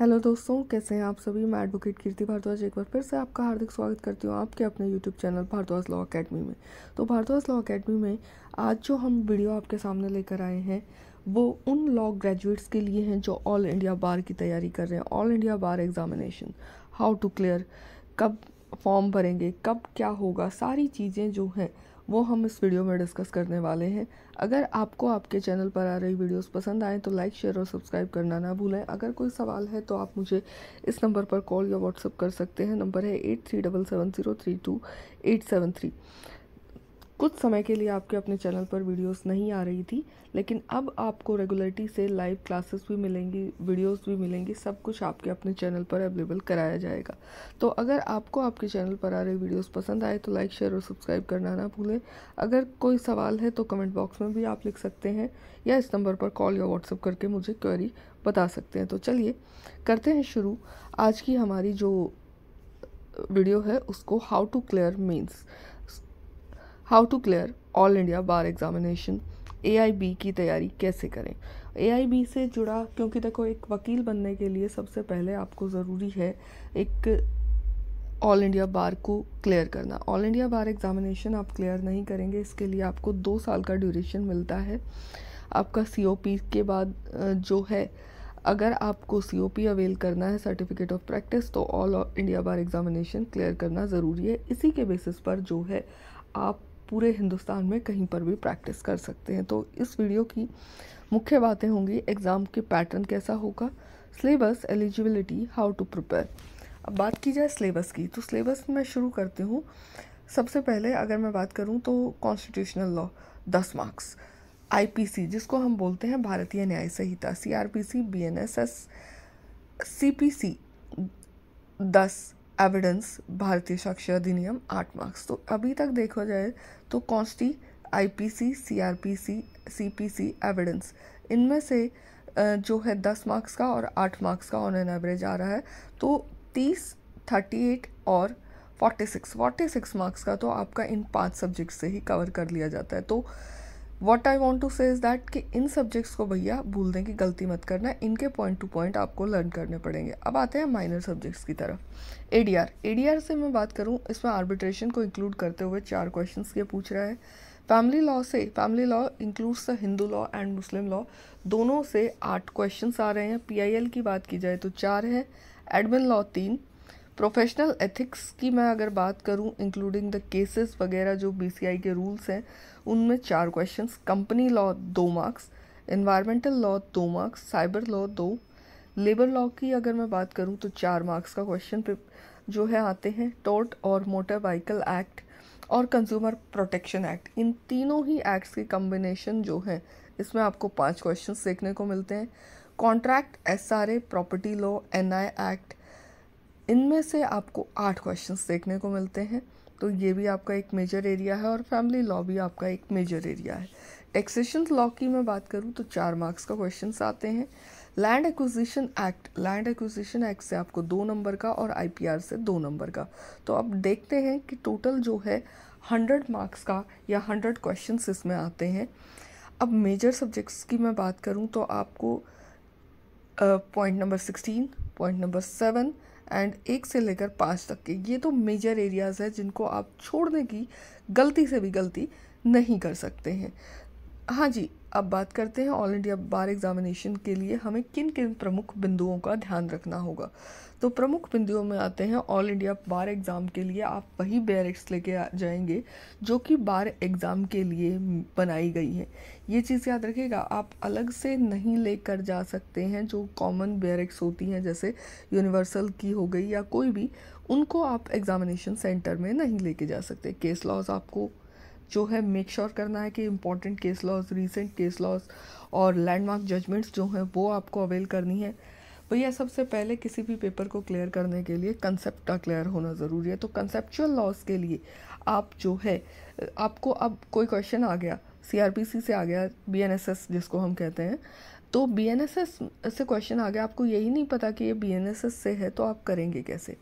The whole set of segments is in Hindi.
हेलो दोस्तों कैसे हैं आप सभी मैं एडवोकेट कीर्ति भारद्वाज एक बार फिर से आपका हार्दिक स्वागत करती हूँ आपके अपने YouTube channel Bharadwaj law academy में तो भारद्वाज लॉ अकेडमी में आज जो हम वीडियो आपके सामने लेकर आए हैं वो उन लॉ ग्रेजुएट्स के लिए हैं जो ऑल इंडिया बार की तैयारी कर रहे हैं all India bar examination how to clear कब फॉर्म भरेंगे कब क्या होगा सारी चीज़ें जो हैं वो हम इस वीडियो में डिस्कस करने वाले हैं अगर आपको आपके चैनल पर आ रही वीडियोस पसंद आएँ तो लाइक शेयर और सब्सक्राइब करना ना भूलें अगर कोई सवाल है तो आप मुझे इस नंबर पर कॉल या व्हाट्सअप कर सकते हैं नंबर है eight three double seven zero three two eight seven three कुछ समय के लिए आपके अपने चैनल पर वीडियोस नहीं आ रही थी लेकिन अब आपको रेगुलरिटी से लाइव क्लासेस भी मिलेंगी वीडियोस भी मिलेंगी सब कुछ आपके अपने चैनल पर अवेलेबल कराया जाएगा तो अगर आपको आपके चैनल पर आ रहे वीडियोस पसंद आए तो लाइक शेयर और सब्सक्राइब करना ना भूलें अगर कोई सवाल है तो कमेंट बॉक्स में भी आप लिख सकते हैं या इस नंबर पर कॉल या व्हाट्सअप करके मुझे क्वेरी बता सकते हैं तो चलिए करते हैं शुरू आज की हमारी जो वीडियो है उसको how to clear means how to clear all India bar examination ए की तैयारी कैसे करें ए से जुड़ा क्योंकि देखो एक वकील बनने के लिए सबसे पहले आपको ज़रूरी है एक ऑल इंडिया बार को क्लियर करना ऑल इंडिया बार एग्ज़ामिनेशन आप क्लियर नहीं करेंगे इसके लिए आपको दो साल का ड्यूरेशन मिलता है आपका सी के बाद जो है अगर आपको सी ओ पी अवेल करना है सर्टिफिकेट ऑफ प्रैक्टिस तो all India bar examination clear करना ज़रूरी है इसी के बेसिस पर जो है आप पूरे हिंदुस्तान में कहीं पर भी प्रैक्टिस कर सकते हैं तो इस वीडियो की मुख्य बातें होंगी एग्ज़ाम के पैटर्न कैसा होगा syllabus eligibility how to prepare अब बात की जाए सिलेबस की तो सिलेबस मैं शुरू करती हूँ सबसे पहले अगर मैं बात करूँ तो कॉन्स्टिट्यूशनल लॉ दस मार्क्स आईपीसी जिसको हम बोलते हैं Bharatiya Nyaya Sanhita CrPC BNSS CPC दस एविडेंस भारतीय साक्ष्य अधिनियम आठ मार्क्स तो अभी तक देखा जाए तो कॉन्स्टी सी पी सी एविडेंस इनमें से जो है दस मार्क्स का और आठ मार्क्स का ऑन एन एवरेज आ रहा है तो तीस थर्टी एट और forty six forty six marks का तो आपका इन पांच सब्जेक्ट से ही कवर कर लिया जाता है तो what I want to say is that कि इन सब्जेक्ट्स को भैया भूल दें कि गलती मत करना इनके पॉइंट टू पॉइंट आपको लर्न करने पड़ेंगे अब आते हैं माइनर सब्जेक्ट्स की तरफ A D R A D R से मैं बात करूँ इसमें आर्बिट्रेशन को इंक्लूड करते हुए चार क्वेश्चन ये पूछ रहा है फैमिली लॉ से family law includes the Hindu law and Muslim law दोनों से आठ क्वेश्चन आ रहे हैं पी आई एल की बात की जाए तो चार है एडमिन लॉ तीन प्रोफेशनल एथिक्स की मैं अगर बात करूं इंक्लूडिंग द केसेस वगैरह जो बीसीआई के रूल्स हैं उनमें चार क्वेश्चंस कंपनी लॉ दो मार्क्स इन्वायरमेंटल लॉ दो मार्क्स साइबर लॉ दो लेबर लॉ की अगर मैं बात करूं तो चार मार्क्स का क्वेश्चन जो है आते हैं टोट और मोटर व्हीकल एक्ट और कंज्यूमर प्रोटेक्शन एक्ट इन तीनों ही एक्ट्स के कम्बिनेशन जो है इसमें आपको पांच क्वेश्चन देखने को मिलते हैं contract S R A property law N I act इनमें से आपको आठ क्वेश्चंस देखने को मिलते हैं तो ये भी आपका एक मेजर एरिया है और फैमिली लॉ भी आपका एक मेजर एरिया है टैक्सेशन लॉ की मैं बात करूँ तो चार मार्क्स का क्वेश्चन आते हैं land acquisition act land acquisition act से आपको दो नंबर का और आई से दो नंबर का तो आप देखते हैं कि टोटल जो है हंड्रेड मार्क्स का या हंड्रेड क्वेश्चन इसमें आते हैं अब मेजर सब्जेक्ट्स की मैं बात करूँ तो आपको point number sixteen point number seven and एक से लेकर पाँच तक के ये तो मेजर एरियाज़ है जिनको आप छोड़ने की गलती से भी गलती नहीं कर सकते हैं हाँ जी अब बात करते हैं ऑल इंडिया बार एग्ज़ामिनेशन के लिए हमें किन किन प्रमुख बिंदुओं का ध्यान रखना होगा तो प्रमुख बिंदुओं में आते हैं ऑल इंडिया बार एग्ज़ाम के लिए आप वही बैरिक्स लेके जाएंगे जो कि बार एग्ज़ाम के लिए बनाई गई है ये चीज़ याद रखिएगा आप अलग से नहीं लेकर जा सकते हैं जो कॉमन बैरिक्स होती हैं जैसे यूनिवर्सल की हो गई या कोई भी उनको आप एग्ज़ामिनेशन सेंटर में नहीं लेके जा सकते केस लॉज आपको जो है मेक श्योर sure करना है कि important case laws recent case laws और लैंडमार्क जजमेंट्स जो हैं वो आपको अवेल करनी है भैया सबसे पहले किसी भी पेपर को क्लियर करने के लिए कंसेप्ट का क्लियर होना ज़रूरी है तो कंसेप्चुअल लॉज के लिए आप जो है आपको अब कोई क्वेश्चन आ गया सी से आ गया बी जिसको हम कहते हैं तो बी से क्वेश्चन आ गया आपको यही नहीं पता कि ये बी से है तो आप करेंगे कैसे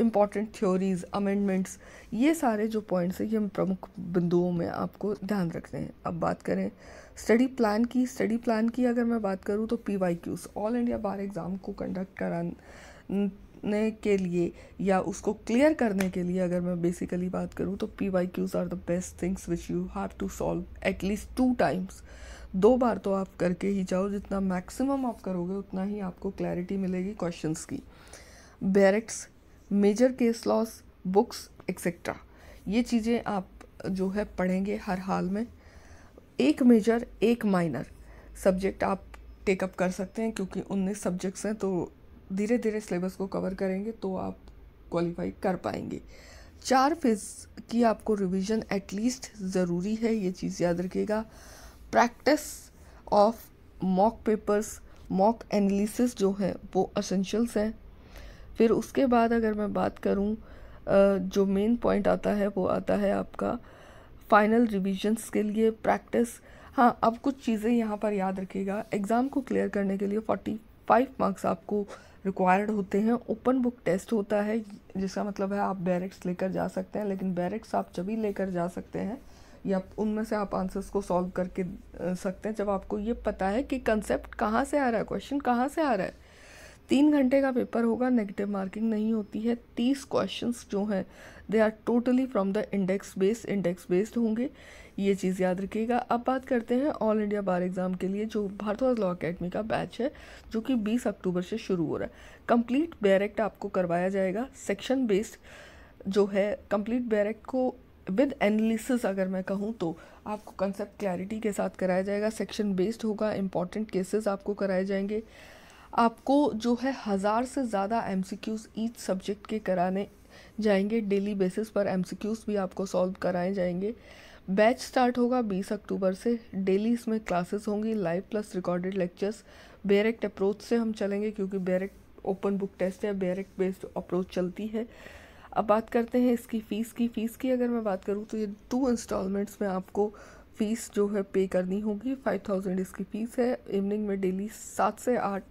इम्पॉर्टेंट थ्योरीज अमेंडमेंट्स ये सारे जो पॉइंट्स हैं ये प्रमुख बिंदुओं में आपको ध्यान रखते हैं अब बात करें स्टडी प्लान की स्टडी प्लान की अगर मैं बात करूँ तो P Y Qs all India bar exam को कंडक्ट कराने के लिए या उसको क्लियर करने के लिए अगर मैं बेसिकली बात करूँ तो P Y Qs are the best things which you have to solve at least two times दो बार तो आप करके ही जाओ जितना मैक्सिमम आप करोगे उतना ही आपको क्लैरिटी मिलेगी क्वेश्चंस की bare acts major case laws books etcetera ये चीज़ें आप जो है पढ़ेंगे हर हाल में एक मेजर एक माइनर सब्जेक्ट आप टेकअप कर सकते हैं क्योंकि उन्नीस सब्जेक्ट्स हैं तो धीरे धीरे सिलेबस को कवर करेंगे तो आप क्वालिफाई कर पाएंगे चार फेज की आपको रिवीजन एटलीस्ट ज़रूरी है ये चीज़ याद रखिएगा practice of mock papers mock analysis जो है वो असेंशल्स है फिर उसके बाद अगर मैं बात करूँ जो मेन पॉइंट आता है वो आता है आपका फाइनल रिविजन्स के लिए प्रैक्टिस हाँ अब कुछ चीज़ें यहाँ पर याद रखिएगा एग्ज़ाम को क्लियर करने के लिए फोर्टी फाइव मार्क्स आपको रिक्वायर्ड होते हैं ओपन बुक टेस्ट होता है जिसका मतलब है आप बैरिक्स लेकर जा सकते हैं लेकिन बैरिक्स आप जब ही लेकर जा सकते हैं या उनमें से आप आंसर्स को सॉल्व करके सकते हैं जब आपको ये पता है कि कंसेप्ट कहाँ से आ रहा है क्वेश्चन कहाँ से आ रहा है तीन घंटे का पेपर होगा नेगेटिव मार्किंग नहीं होती है तीस क्वेश्चंस जो हैं they are totally from the index based index based होंगे ये चीज़ याद रखिएगा अब बात करते हैं ऑल इंडिया बार एग्ज़ाम के लिए जो भारद्वाज लॉ अकेडमी का बैच है जो कि 20 अक्टूबर से शुरू हो रहा है कंप्लीट बैरेक्ट आपको करवाया जाएगा सेक्शन बेस्ड जो है कंप्लीट बैरेक्ट को विद एनालिसिस अगर मैं कहूँ तो आपको कंसेप्ट क्लैरिटी के साथ कराया जाएगा सेक्शन बेस्ड होगा इंपॉर्टेंट केसेस आपको कराए जाएंगे आपको जो है हज़ार से ज़्यादा M C Qs each subject के कराने जाएंगे डेली बेसिस पर एम सी क्यूज़ भी आपको सॉल्व कराए जाएंगे बैच स्टार्ट होगा 20 अक्टूबर से डेली इसमें क्लासेस होंगी लाइव प्लस रिकॉर्डेड लेक्चर्स बेरेक्ट अप्रोच से हम चलेंगे क्योंकि बेरेक्ट ओपन बुक टेस्ट या बेरेक्ट बेस्ड अप्रोच चलती है अब बात करते हैं इसकी फ़ीस की फ़ीस की अगर मैं बात करूँ तो ये टू इंस्टॉलमेंट्स में आपको फ़ीस जो है पे करनी होगी फाइव थाउजेंड इसकी फ़ीस है इवनिंग में डेली सात से आठ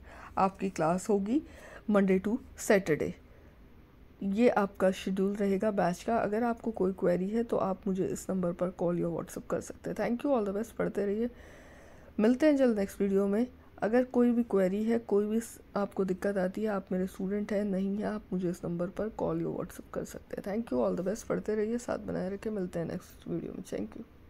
आपकी क्लास होगी मंडे टू सैटरडे ये आपका शेड्यूल रहेगा बैच का अगर आपको कोई क्वेरी है तो आप मुझे इस नंबर पर कॉल या व्हाट्सअप कर सकते हैं thank you all the best पढ़ते रहिए मिलते हैं जल्द नेक्स्ट वीडियो में अगर कोई भी क्वेरी है कोई भी आपको दिक्कत आती है आप मेरे स्टूडेंट हैं नहीं है आप मुझे इस नंबर पर कॉल या व्हाट्सअप कर सकते हैं thank you all the best पढ़ते रहिए साथ बनाए रखे मिलते हैं नेक्स्ट वीडियो में थैंक यू